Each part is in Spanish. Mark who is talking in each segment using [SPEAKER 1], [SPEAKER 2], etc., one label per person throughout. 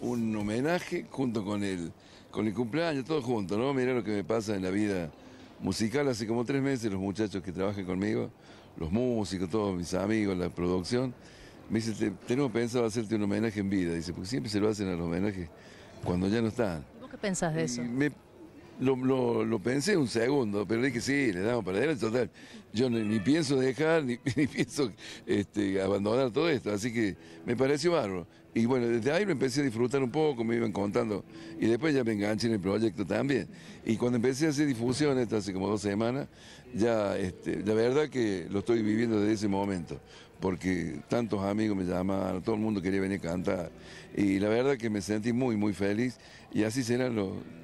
[SPEAKER 1] un homenaje junto con el, con el cumpleaños, todo junto, ¿no? Mirá lo que me pasa en la vida musical. Hace como tres meses los muchachos que trabajan conmigo, los músicos, todos mis amigos, la producción, me dicen, tenemos pensado hacerte un homenaje en vida. Dice, porque siempre se lo hacen a los homenajes cuando ya no están.
[SPEAKER 2] ¿Vos qué pensás de eso?
[SPEAKER 1] lo, pensé un segundo, pero dije que sí, le damos para adelante. Total, yo ni, pienso dejar, ni, pienso este, abandonar todo esto. Así que me pareció bárbaro. Y bueno, desde ahí lo empecé a disfrutar un poco, me iban contando. Y después ya me enganché en el proyecto también. Y cuando empecé a hacer difusiones, hace como dos semanas, ya este, la verdad que lo estoy viviendo desde ese momento. Porque tantos amigos me llamaban, todo el mundo quería venir a cantar. Y la verdad que me sentí muy, muy feliz. Y así será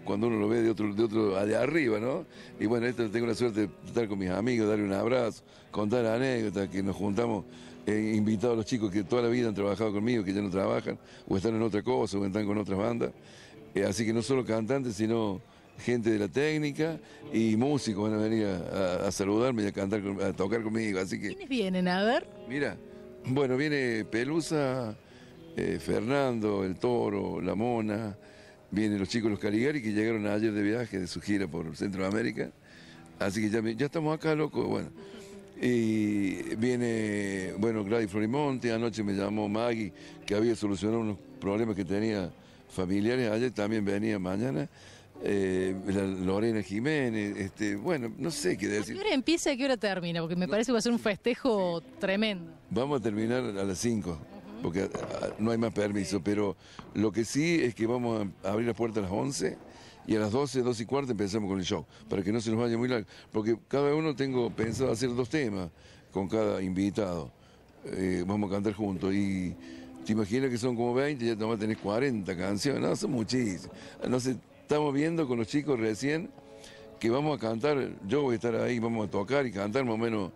[SPEAKER 1] cuando uno lo ve de otro, de otro, de arriba, ¿no? Y bueno, esto tengo la suerte de estar con mis amigos, darle un abrazo, contar anécdotas, que nos juntamos, he eh, invitado a los chicos que toda la vida han trabajado conmigo, que ya no trabajan o están en otra cosa, o están con otras bandas. Eh, así que no solo cantantes, sino gente de la técnica y músicos van a venir a, saludarme y a, cantar, a tocar conmigo. Así que, ¿Quiénes
[SPEAKER 2] vienen a ver?
[SPEAKER 1] Mira, bueno, viene Pelusa, eh, Fernando, El Toro, La Mona, vienen los chicos los Caligari que llegaron ayer de viaje de su gira por Centroamérica. Así que ya estamos acá, loco. Bueno. Y viene, bueno, Gladys Florimonte, anoche me llamó Maggie, que había solucionado unos problemas que tenía familiares, ayer también venía mañana. Eh, Lorena Jiménez, este, bueno, no sé qué decir. ¿A
[SPEAKER 2] qué hora empieza y a qué hora termina? Porque me parece que va a ser un festejo tremendo.
[SPEAKER 1] Vamos a terminar a las 5, porque ah, no hay más permiso, pero lo que sí es que vamos a abrir la puerta a las 11 y a las 12, 12 y cuarto empezamos con el show, para que no se nos vaya muy largo. Porque cada uno tengo pensado hacer dos temas con cada invitado. Eh, vamos a cantar juntos y te imaginas que son como 20, ya a tener 40 canciones, no, son muchísimas. estamos viendo con los chicos recién que vamos a cantar, yo voy a estar ahí, vamos a tocar y cantar más o menos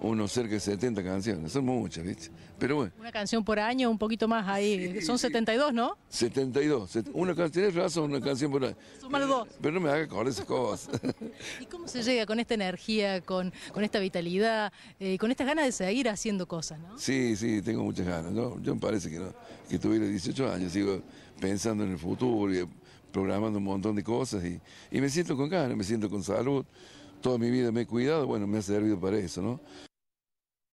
[SPEAKER 1] unos cerca de 70 canciones, son muchas, ¿viste? Pero bueno.
[SPEAKER 2] Una canción por año, un poquito más ahí. son 72, ¿no?
[SPEAKER 1] 72. Una canción, razón, una canción por año. los dos. Eh, pero no me haga con esas cosas.
[SPEAKER 2] ¿Y cómo se llega con esta energía, con, con esta vitalidad, eh, con estas ganas de seguir haciendo cosas, no?
[SPEAKER 1] Sí, sí, tengo muchas ganas. ¿no? Yo me parece que, no, que tuviera 18 años, sigo pensando en el futuro y programando un montón de cosas y me siento con ganas, me siento con salud toda mi vida me he cuidado, bueno, me ha servido para eso, ¿no?